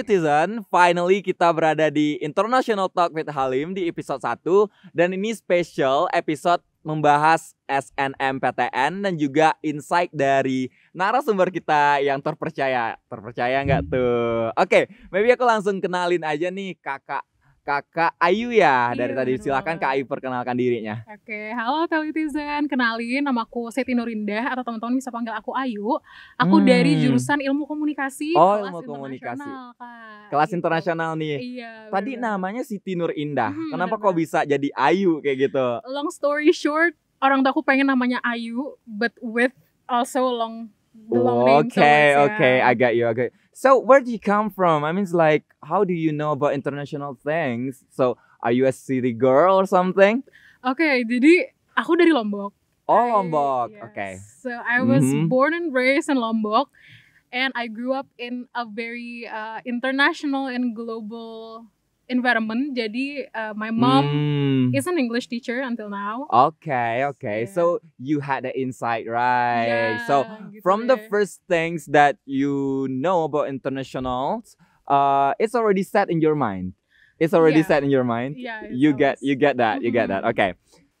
Netizen, finally kita berada di International Talk with Halim di episode 1 dan ini special episode membahas SNMPTN dan juga insight dari narasumber kita yang terpercaya. Terpercaya nggak hmm. tuh? Oke, okay, maybe aku langsung kenalin aja nih kakak Kakak Ayu ya. Iya, dari tadi silakan Kak Ayu perkenalkan dirinya. Oke, halo Telitizen. Kenalin nama aku Siti Nurinda atau teman-teman bisa panggil aku Ayu. Aku hmm. dari jurusan Ilmu Komunikasi oh, kelas ilmu komunikasi. Kak. Kelas gitu. internasional nih. Iya. Tadi bener. namanya Siti Nurinda. Hmm, Kenapa bener. kok bisa jadi Ayu kayak gitu? Long story short, orang tuaku pengen namanya Ayu but with also long okay, okay, yeah. I get you. Okay. So where do you come from? I mean, it's like, how do you know about international things? So are you a city girl or something? Okay, jadi aku dari Lombok. Oh, Lombok. I, yes. Okay. So I was mm -hmm. born and raised in Lombok, and I grew up in a very uh, international and global environment. Jadi uh, my mom mm. is an English teacher until now. Okay, okay. Yeah. So you had the insight, right? Yeah, so gitu from the first things that you know about internationals, uh, it's already set in your mind. It's already yeah. set in your mind. Yeah, you get you get that. You get that. Mm-hmm. Okay.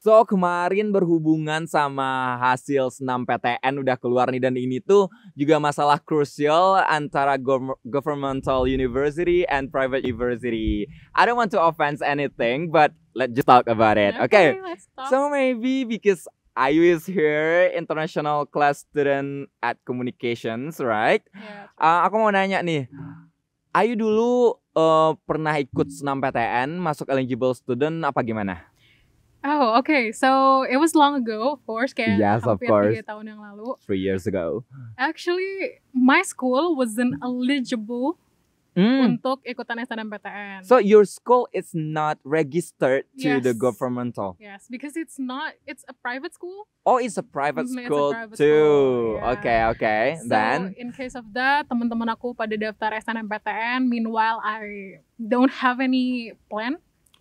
So kemarin berhubungan sama hasil senam PTN udah keluar nih dan ini tuh juga masalah krusial antara go governmental university and private university. I don't want to offense anything, but let's just talk about it. Okay, okay so maybe because Ayu is here, international class student at communications, right? Yeah. Uh, aku mau nanya nih, Ayu dulu uh, pernah ikut senam PTN, masuk eligible student apa gimana? Oh, okay. So it was long ago, of course. Kayak yes, of course. tahun yang lalu. Three years ago. Actually, my school wasn't eligible mm. untuk ikutan SNMPTN. So your school is not registered to yes. the governmental. Yes, because it's not. It's a private school. Oh, it's a private mm-hmm, school a private too. School, yeah. Okay, okay. So Then in case of that, teman-teman aku pada daftar SNMPTN. Meanwhile, I don't have any plan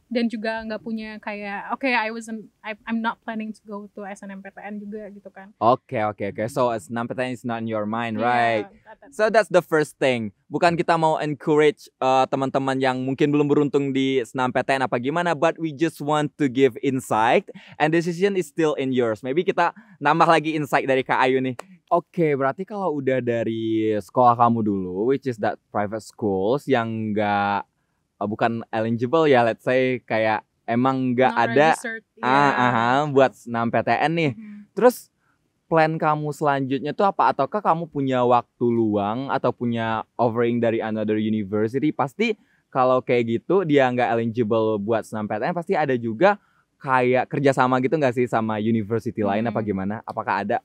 dan juga nggak punya kayak oke okay, I wasn't I'm not planning to go to SNMPTN juga gitu kan. Oke okay, oke okay, oke. Okay. So SNMPTN is not in your mind, yeah, right? So that's the first thing. Bukan kita mau encourage uh, teman-teman yang mungkin belum beruntung di SNMPTN apa gimana, but we just want to give insight and decision is still in yours. Maybe kita nambah lagi insight dari Kak Ayu nih. Oke, okay, berarti kalau udah dari sekolah kamu dulu, which is that private schools yang nggak Eh, bukan eligible ya let's say kayak emang nggak ada yeah. ah uh, buat senam PTN nih. Hmm. Terus plan kamu selanjutnya tuh apa ataukah kamu punya waktu luang atau punya offering dari another university pasti kalau kayak gitu dia nggak eligible buat senam PTN pasti ada juga kayak kerjasama gitu nggak sih sama university lain apa hmm. gimana? Apakah ada?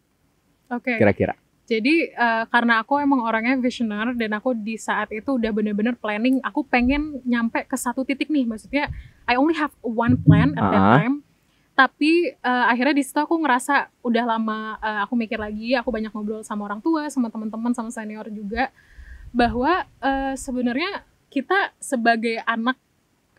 Oke. Okay. Kira-kira. Jadi uh, karena aku emang orangnya visioner dan aku di saat itu udah bener-bener planning, aku pengen nyampe ke satu titik nih. Maksudnya I only have one plan at uh -huh. that time. Tapi uh, akhirnya di situ aku ngerasa udah lama uh, aku mikir lagi, aku banyak ngobrol sama orang tua, sama teman-teman, sama senior juga bahwa uh, sebenarnya kita sebagai anak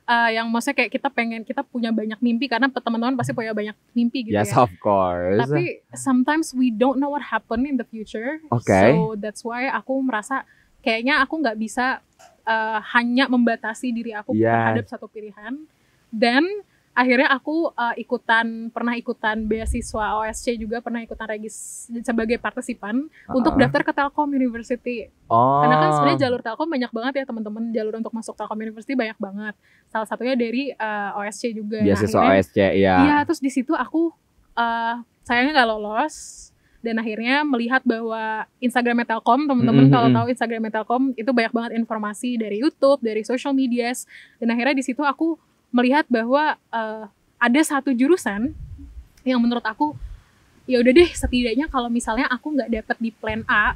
uh, yang maksudnya kayak kita pengen kita punya banyak mimpi karena teman-teman pasti punya banyak mimpi gitu yes, ya. Yes, of course. Tapi sometimes we don't know what happen in the future. Okay. So that's why aku merasa kayaknya aku nggak bisa uh, hanya membatasi diri aku yes. terhadap satu pilihan. Dan akhirnya aku uh, ikutan pernah ikutan beasiswa OSC juga pernah ikutan regis sebagai partisipan uh-uh. untuk daftar ke Telkom University. Oh. Karena kan sebenarnya oh. jalur Telkom banyak banget ya teman-teman jalur untuk masuk Telkom University banyak banget. Salah satunya dari uh, eh, OSC juga. Nah, beasiswa nah, OSC ya. Iya, terus di situ aku uh, sayangnya nggak lolos dan akhirnya melihat bahwa Instagram Telkom teman-teman mm -hmm. kalau mm-hmm. tahu Instagram Telkom itu banyak banget informasi dari YouTube, dari social medias dan akhirnya di situ aku melihat bahwa uh, ada satu jurusan yang menurut aku ya udah deh setidaknya kalau misalnya aku nggak dapet di plan A,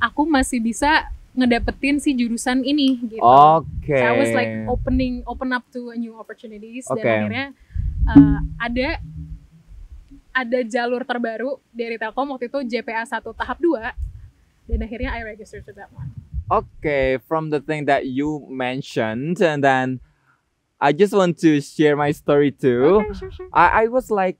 aku masih bisa ngedapetin si jurusan ini gitu. Oke. Okay. So I was like opening open up to a new opportunities okay. dan akhirnya uh, ada ada jalur terbaru dari Telkom waktu itu JPA 1 tahap 2 dan akhirnya I registered to that one. Oke, okay, from the thing that you mentioned and then I just want to share my story too. Okay, sure, sure. I, I was like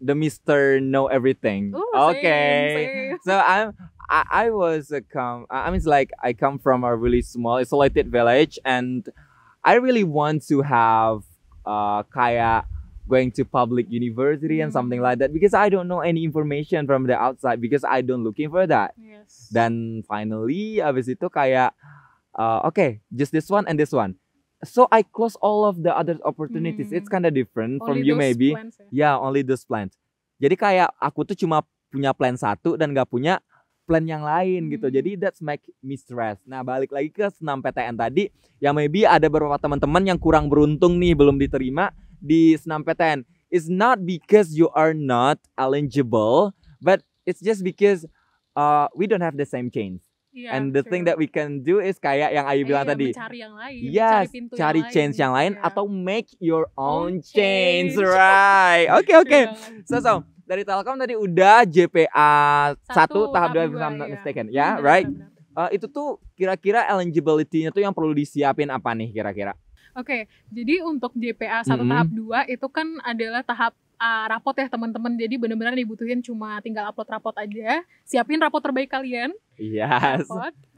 the Mister Know Everything. Ooh, okay, same, same. so I'm I, I was a come. I mean, it's like I come from a really small isolated village, and I really want to have uh kaya going to public university and something like that because I don't know any information from the outside because I don't looking for that. Yes. Then finally abis itu kayak uh, okay, just this one and this one. so I close all of the other opportunities. Hmm. It's kinda different only from you maybe. Plans, ya? Yeah, only those plans. Jadi kayak aku tuh cuma punya plan satu dan gak punya plan yang lain gitu. hmm. gitu. Jadi that's make me stress. Nah, balik lagi ke senam PTN tadi ya maybe ada beberapa teman-teman yang kurang beruntung nih belum diterima di senam PTN. It's not because you are not eligible, but it's just because uh, we don't have the same chance. Yeah, And the true. thing that we can do is kayak yang Ayu eh, bilang eh, tadi. Cari yang lain. Yes, cari, cari yang change lain. yang lain yeah. atau make your own, oh, change. change. Right. Oke, oke. Okay. So, so dari Telkom tadi udah JPA 1 tahap 2 if I'm not iya. mistaken, iya, ya, yeah, right? Uh, itu tuh kira-kira eligibility-nya tuh yang perlu disiapin apa nih kira-kira? Oke, okay, jadi untuk JPA 1 mm -hmm. tahap 2 itu kan adalah tahap uh, rapot ya teman-teman. Jadi benar-benar dibutuhin cuma tinggal upload rapot aja. Siapin rapot terbaik kalian. Yes.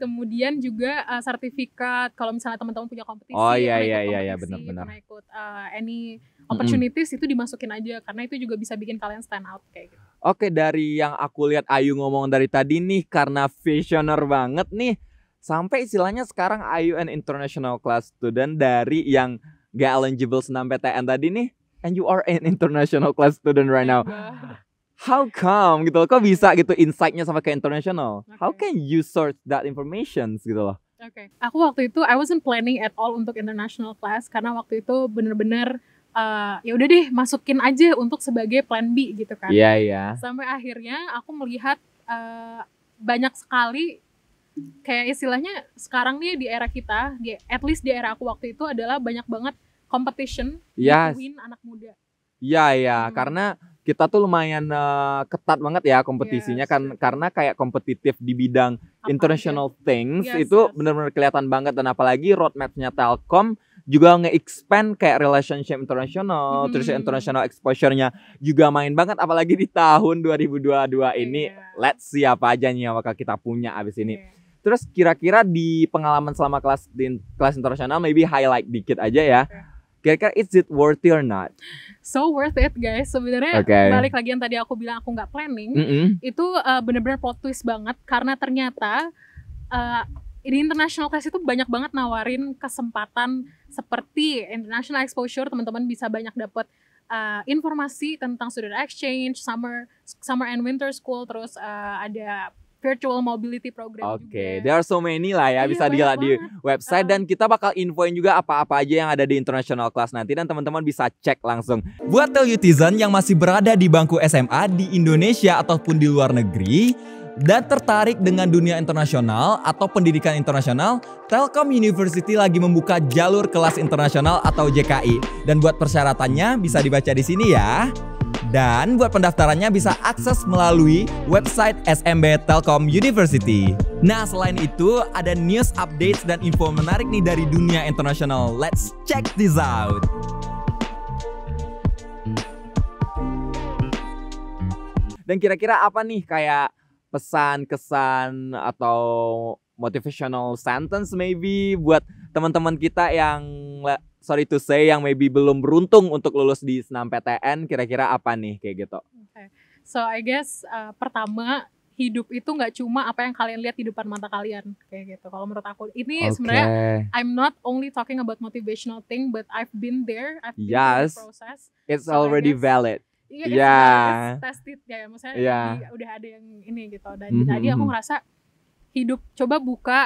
Kemudian juga uh, sertifikat kalau misalnya teman-teman punya kompetisi. Oh iya iya iya iya benar-benar. Pernah ikut uh, any opportunities mm -hmm. itu dimasukin aja karena itu juga bisa bikin kalian stand out kayak gitu. Oke, dari yang aku lihat Ayu ngomong dari tadi nih karena visioner banget nih sampai istilahnya sekarang Ayu an international class student dari yang gak eligible senam PTN tadi nih and you are an international class student right now. Iya. How come gitu? Loh, kok bisa gitu insightnya sama ke international? Okay. How can you search that information gitu loh? Oke, okay. aku waktu itu I wasn't planning at all untuk international class karena waktu itu bener-bener uh, ya udah deh masukin aja untuk sebagai plan B gitu kan. Iya yeah, iya. Yeah. Sampai akhirnya aku melihat uh, banyak sekali kayak istilahnya sekarang nih di era kita, at least di era aku waktu itu adalah banyak banget competition yes. win anak muda. Iya ya, hmm. karena kita tuh lumayan uh, ketat banget ya kompetisinya yes. kan karena kayak kompetitif di bidang Apa international ya? things yes, itu yes. benar-benar kelihatan banget dan apalagi roadmapnya Telkom juga nge-expand kayak relationship internasional, hmm. terus international exposure-nya juga main banget apalagi di tahun 2022 ini. Iya. Let's see apa aja nih yang bakal kita punya abis ini. Yeah. Terus kira-kira di pengalaman selama kelas di kelas internasional maybe highlight dikit aja ya. Iya. Kira-kira is it worth it or not? So worth it guys. Sebenarnya okay. balik lagi yang tadi aku bilang aku nggak planning, mm -hmm. itu uh, bener-bener plot twist banget karena ternyata uh, di international class itu banyak banget nawarin kesempatan seperti international exposure teman-teman bisa banyak dapat uh, eh, informasi tentang student exchange, summer summer and winter school, terus uh, ada virtual mobility program Oke, there are so many lah ya iya, bisa dilihat di website ah. dan kita bakal infoin juga apa-apa aja yang ada di international class nanti dan teman-teman bisa cek langsung. Buat Telutizen yang masih berada di bangku SMA di Indonesia ataupun di luar negeri dan tertarik dengan dunia internasional atau pendidikan internasional, Telkom University lagi membuka jalur kelas internasional atau JKI. Dan buat persyaratannya bisa dibaca di sini ya. Dan buat pendaftarannya bisa akses melalui website SMB Telkom University. Nah, selain itu ada news updates dan info menarik nih dari dunia internasional. Let's check this out. Dan kira-kira apa nih kayak pesan, kesan atau motivational sentence maybe buat teman-teman kita yang sorry to say yang maybe belum beruntung untuk lulus di senam PTN kira-kira apa nih kayak gitu? Okay. So I guess uh, pertama hidup itu nggak cuma apa yang kalian lihat di depan mata kalian kayak gitu. Kalau menurut aku ini okay. sebenarnya I'm not only talking about motivational thing, but I've been there, I've been yes. the process. It's so already guess, valid. Iya, yeah. yeah. tested ya, maksudnya yeah. udah ada yang ini gitu. Dan mm -hmm. tadi aku mm-hmm. ngerasa hidup coba buka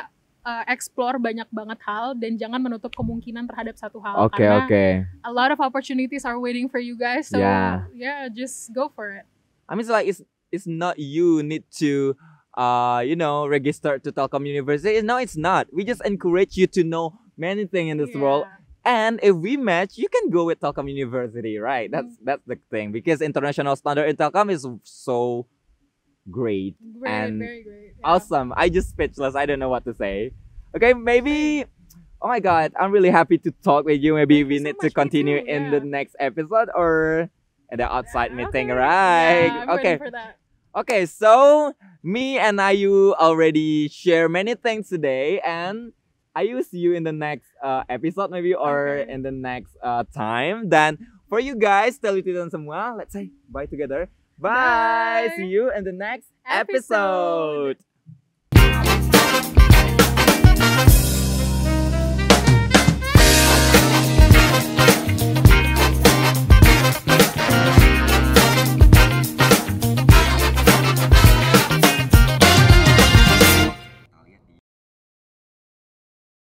uh, explore banyak banget hal dan jangan menutup kemungkinan terhadap satu hal okay, karena okay. a lot of opportunities are waiting for you guys so yeah, yeah just go for it I mean it's like it's it's not you need to uh, you know, register to Telkom University. No, it's not. We just encourage you to know many things in this yeah. world. And if we match, you can go with Telkom University, right? That's mm. that's the thing because international standard in Telkom is so great, great and very great. Yeah. awesome. I just speechless. I don't know what to say. Okay, maybe. Oh my god, I'm really happy to talk with you. Maybe Thank we you need so to continue too, yeah. in the next episode or at the outside yeah, meeting, okay. right? okay. Okay, so me and Ayu already share many things today, and Ayu see you in the next uh, episode maybe or okay. in the next uh, time. Then for you guys, televisian semua, let's say bye together. Bye. Bye. See you in the next episode. episode.